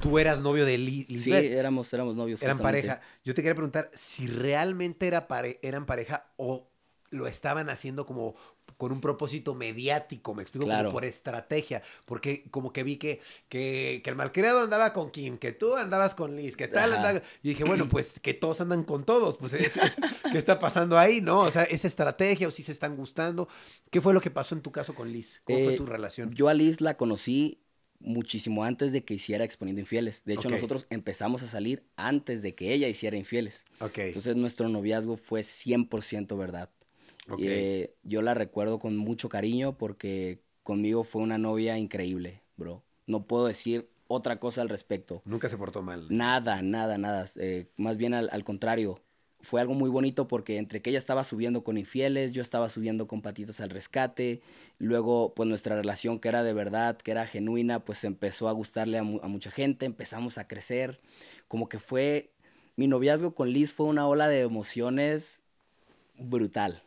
Tú eras novio de Lisbeth. Sí, éramos, éramos novios. Eran pareja. Yo te quería preguntar si realmente era eran pareja o lo estaban haciendo como con un propósito mediático, me explico, por estrategia, porque como que vi que, que, que el malcriado andaba con Kim, que tú andabas con Liz, que tal andaba, y dije, bueno, pues que todos andan con todos, pues es, ¿qué está pasando ahí, no? O sea, esa estrategia o si se están gustando, ¿qué fue lo que pasó en tu caso con Liz? ¿Cómo fue eh, tu relación? Yo a Liz la conocí muchísimo antes de que hiciera Exponiendo Infieles. De hecho, nosotros empezamos a salir antes de que ella hiciera Infieles. Entonces, nuestro noviazgo fue 100% verdad. Eh, yo la recuerdo con mucho cariño porque conmigo fue una novia increíble, bro. No puedo decir otra cosa al respecto. Nunca se portó mal. Nada, nada, nada. Eh, más bien al, contrario. Fue algo muy bonito porque entre que ella estaba subiendo con infieles, yo estaba subiendo con patitas al rescate, luego pues nuestra relación que era de verdad, que era genuina, pues empezó a gustarle a, a mucha gente, empezamos a crecer, como que fue, mi noviazgo con Liz fue una ola de emociones brutal.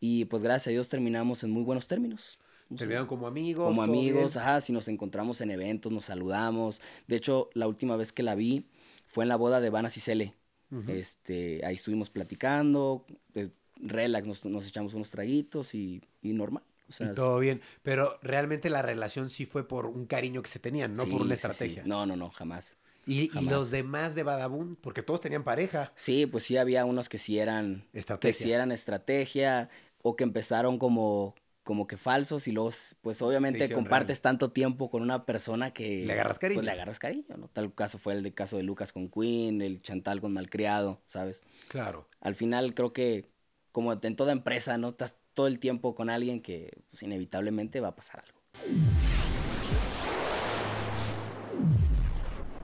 Y pues gracias a Dios terminamos en muy buenos términos. Terminaron como amigos. Como amigos, ajá, si nos encontramos en eventos, nos saludamos. De hecho, la última vez que la vi fue en la boda de Vanas Cicele. Cele. este, ahí estuvimos platicando, pues, relax, nos, echamos unos traguitos y, normal. y todo bien, pero realmente la relación sí fue por un cariño que se tenían, no por una estrategia. No, no, no, jamás. Y, los demás de Badabun, porque todos tenían pareja. Sí, pues sí había unos que sí eran estrategia, eran estrategia o que empezaron como como que falsos y los pues obviamente compartes tanto tiempo con una persona que le agarras cariño. Pues le agarras cariño, ¿no? Tal caso fue el de caso de Lucas con Queen, el Chantal con Malcriado, ¿sabes? Claro. Al final creo que como en toda empresa, ¿no? Estás todo el tiempo con alguien que pues, inevitablemente va a pasar algo.